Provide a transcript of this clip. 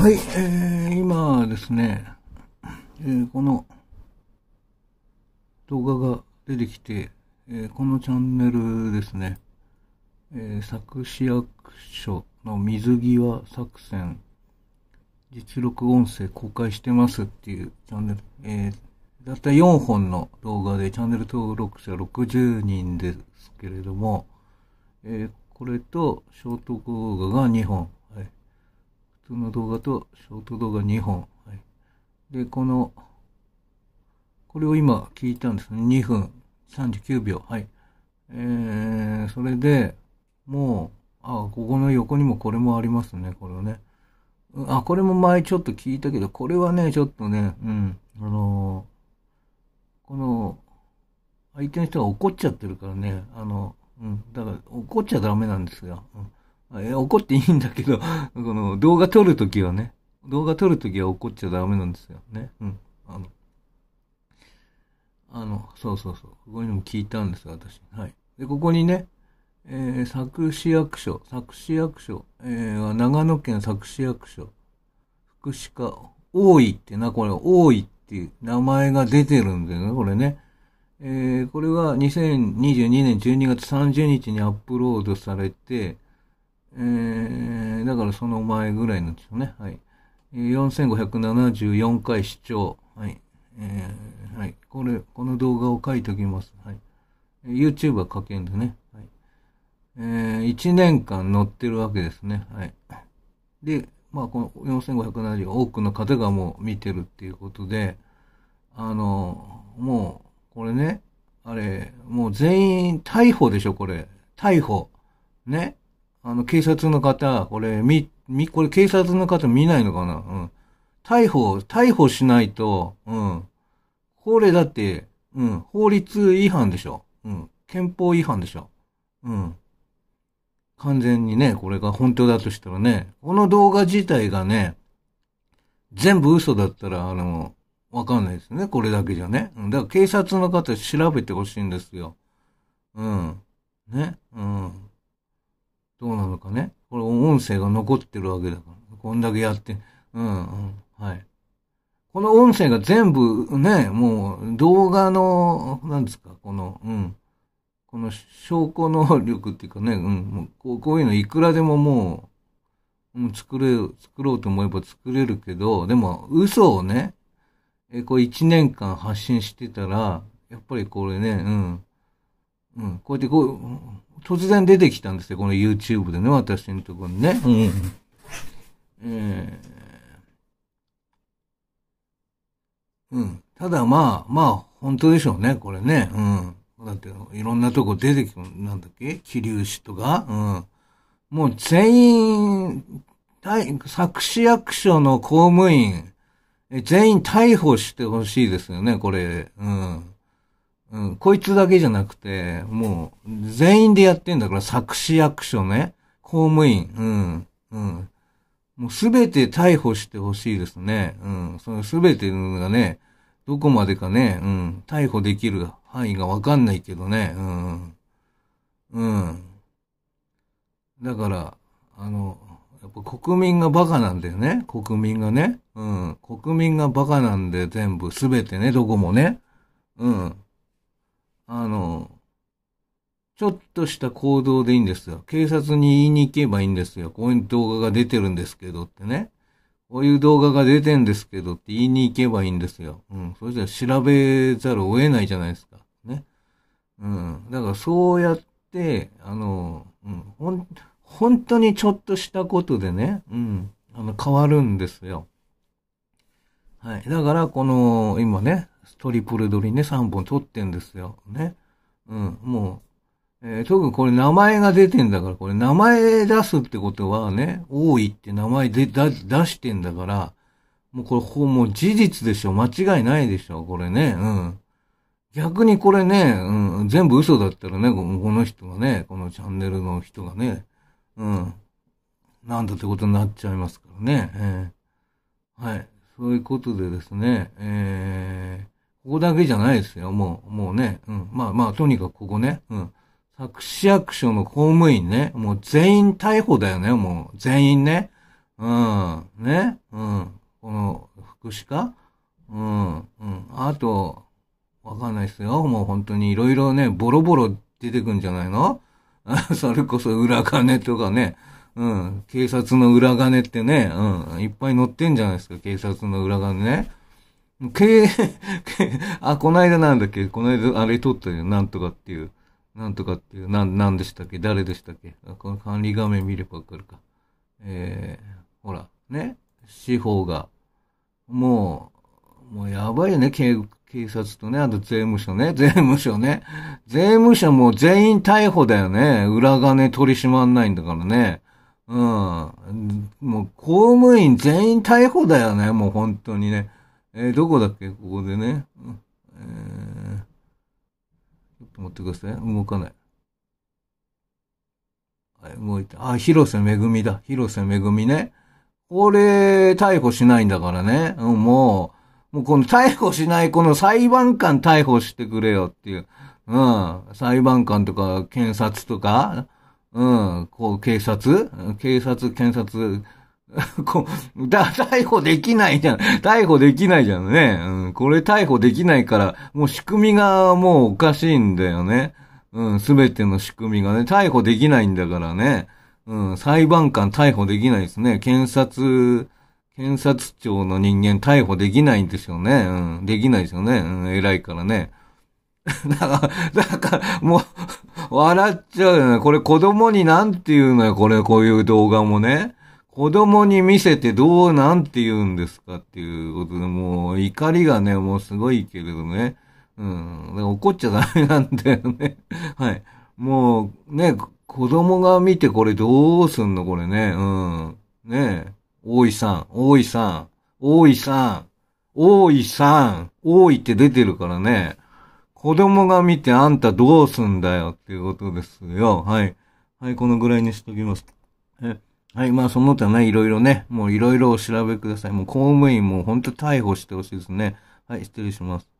はい、えー、今ですね、えー、この動画が出てきて、えー、このチャンネルですね、えー、作詞役所の水際作戦実録音声公開してますっていうチャンネル、えー、だいたい4本の動画でチャンネル登録者60人ですけれども、えー、これとショート動画が2本、普の動画とショート動画2本。はい、で、この、これを今聞いたんですね。2分39秒。はい。えー、それで、もう、あ、ここの横にもこれもありますね。これをね。あ、これも前ちょっと聞いたけど、これはね、ちょっとね、うん、あのー、この、相手の人が怒っちゃってるからね、あの、うん、だから怒っちゃダメなんですよ。うんえ怒っていいんだけど、この動画撮るときはね、動画撮るときは怒っちゃダメなんですよね。うん。あの、あの、そうそうそう。ここにも聞いたんですよ、私。はい。で、ここにね、えー、作詞役所、作詞役所、えー、は長野県作詞役所、福祉課、大井ってな、これ、大井っていう名前が出てるんだよね、これね。えー、これは2022年12月30日にアップロードされて、えー、だからその前ぐらいなんですよね。はい。4574回視聴。はい。えー、はい。これ、この動画を書いておきます。はい。YouTube は書けんでね。はい。えー、1年間載ってるわけですね。はい。で、まあ、この4570、多くの方がもう見てるっていうことで、あの、もう、これね、あれ、もう全員逮捕でしょ、これ。逮捕。ね。あの、警察の方、これ、み、み、これ警察の方見ないのかなうん。逮捕、逮捕しないと、うん。これだって、うん、法律違反でしょ。うん。憲法違反でしょ。うん。完全にね、これが本当だとしたらね、この動画自体がね、全部嘘だったら、あの、わかんないですね。これだけじゃね。うん。だから警察の方調べてほしいんですよ。うん。ね。うん。どうなのかね。これ音声が残ってるわけだから。こんだけやって、うん、うん、はい。この音声が全部ね、もう動画の、なんですか、この、うん。この証拠能力っていうかね、うん、もうこうこういうのいくらでももう、もう作れる、作ろうと思えば作れるけど、でも嘘をね、え、こう一年間発信してたら、やっぱりこれね、うん。うん、こうやってこう、突然出てきたんですよ、この YouTube でね、私のところにね。うん。えー、うん。ただまあ、まあ、本当でしょうね、これね。うん。だって、いろんなとこ出てきなんだっけ桐生市とか。うん。もう全員、作詞役所の公務員、全員逮捕してほしいですよね、これ。うん。うん、こいつだけじゃなくて、もう、全員でやってんだから、作詞役所ね、公務員、うん、うん。もうすべて逮捕してほしいですね。うん。そのすべてがね、どこまでかね、うん、逮捕できる範囲がわかんないけどね、うん。うん。だから、あの、やっぱ国民がバカなんだよね。国民がね。うん。国民がバカなんで全部、すべてね、どこもね。うん。あの、ちょっとした行動でいいんですよ。警察に言いに行けばいいんですよ。こういう動画が出てるんですけどってね。こういう動画が出てんですけどって言いに行けばいいんですよ。うん。そしたら調べざるを得ないじゃないですか。ね。うん。だからそうやって、あの、うん。ほん、本当にちょっとしたことでね、うん。あの、変わるんですよ。はい。だから、この、今ね、トリプル取りね、3本取ってんですよ。ね。うん、もう、えー、特にこれ名前が出てんだから、これ名前出すってことはね、多いって名前で出してんだから、もうこれ、ここもう事実でしょ。間違いないでしょ、これね。うん。逆にこれね、うん、全部嘘だったらね、この人がね、このチャンネルの人がね、うん、なんだってことになっちゃいますからね。えー、はい。そういうことでですね、えーここだけじゃないですよ、もう、もうね。うん。まあまあ、とにかくここね。うん。作詞役所の公務員ね。もう全員逮捕だよね、もう。全員ね。うん。ね。うん。この、福祉課うん。うん。あと、わかんないですよ。もう本当にいろいろね、ボロボロ出てくんじゃないの それこそ裏金とかね。うん。警察の裏金ってね、うん。いっぱい載ってんじゃないですか、警察の裏金ね。経営あ、この間なんだっけこの間あれ撮ったよ。なんとかっていう。なんとかっていう。なん、なんでしたっけ誰でしたっけこの管理画面見ればわかるか。えー、ほら、ね。司法が。もう、もうやばいよね。警警察とね。あと税務署ね。税務署ね。税務署も全員逮捕だよね。裏金取り締まんないんだからね。うん。もう公務員全員逮捕だよね。もう本当にね。えー、どこだっけここでね。えー、ちょっと待ってください。動かない。はい、動いた。あ、広瀬めぐみだ。広瀬めぐみね。これ、逮捕しないんだからね。うん、もう、もうこの逮捕しない、この裁判官逮捕してくれよっていう。うん。裁判官とか、検察とか、うん、こう、警察警察、検察、こう、だ、逮捕できないじゃん。逮捕できないじゃんね。うん、これ逮捕できないから、もう仕組みがもうおかしいんだよね。うん、すべての仕組みがね、逮捕できないんだからね。うん、裁判官逮捕できないですね。検察、検察庁の人間逮捕できないんですよね。うん、できないですよね。うん、偉いからね。だから、だから、もう、笑っちゃうよね。これ子供になんて言うのよ、これ、こういう動画もね。子供に見せてどうなんて言うんですかっていうことで、もう怒りがね、もうすごいけれどね。うん。怒っちゃダメなんだよね。はい。もう、ね、子供が見てこれどうすんのこれね。うん。ねえ。大井さん、大井さん、大井さん、大井さん、大井って出てるからね。子供が見てあんたどうすんだよっていうことですよ。はい。はい、このぐらいにしときます。えはい、まあその他ね、いろいろね、もういろいろお調べください。もう公務員も本当逮捕してほしいですね。はい、失礼します。